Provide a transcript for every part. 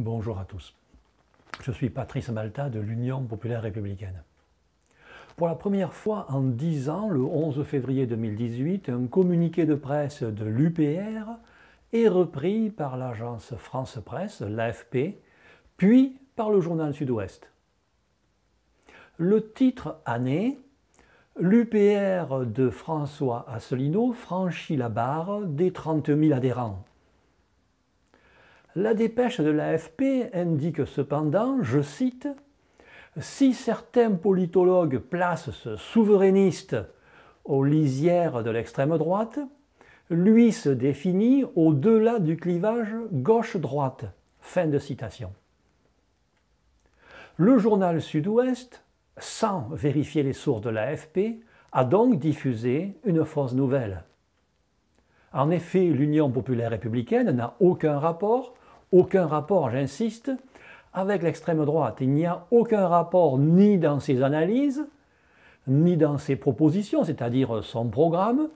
Bonjour à tous. Je suis Patrice Malta de l'Union populaire républicaine. Pour la première fois en dix ans, le 11 février 2018, un communiqué de presse de l'UPR est repris par l'agence France Presse, l'AFP, puis par le journal Sud-Ouest. Le titre année L'UPR de François Asselineau franchit la barre des 30 000 adhérents. La dépêche de l'AFP indique cependant, je cite, Si certains politologues placent ce souverainiste aux lisières de l'extrême droite, lui se définit au-delà du clivage gauche-droite. Fin de citation. Le journal Sud-Ouest, sans vérifier les sources de l'AFP, a donc diffusé une fausse nouvelle. En effet, l'Union populaire républicaine n'a aucun rapport aucun rapport, j'insiste, avec l'extrême droite. Il n'y a aucun rapport ni dans ses analyses, ni dans ses propositions, c'est-à-dire son programme,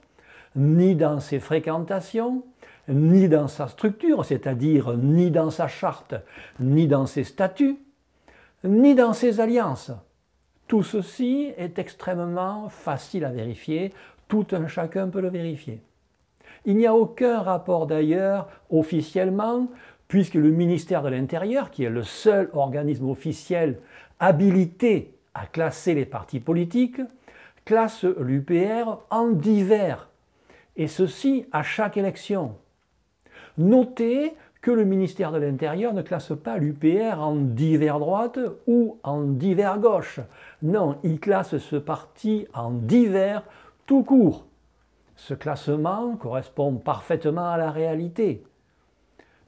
ni dans ses fréquentations, ni dans sa structure, c'est-à-dire ni dans sa charte, ni dans ses statuts, ni dans ses alliances. Tout ceci est extrêmement facile à vérifier, tout un chacun peut le vérifier. Il n'y a aucun rapport d'ailleurs officiellement puisque le ministère de l'Intérieur, qui est le seul organisme officiel habilité à classer les partis politiques, classe l'UPR en divers, et ceci à chaque élection. Notez que le ministère de l'Intérieur ne classe pas l'UPR en divers droite ou en divers gauche. Non, il classe ce parti en divers tout court. Ce classement correspond parfaitement à la réalité.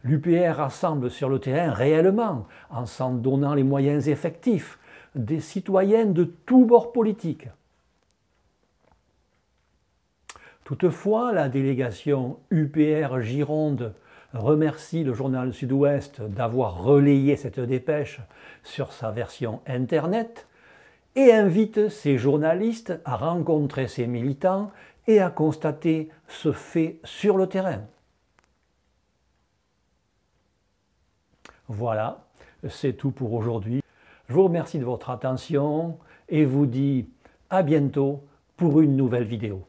L'UPR rassemble sur le terrain réellement, en s'en donnant les moyens effectifs, des citoyens de tous bords politiques. Toutefois, la délégation UPR Gironde remercie le journal Sud-Ouest d'avoir relayé cette dépêche sur sa version Internet et invite ses journalistes à rencontrer ses militants et à constater ce fait sur le terrain. Voilà, c'est tout pour aujourd'hui. Je vous remercie de votre attention et vous dis à bientôt pour une nouvelle vidéo.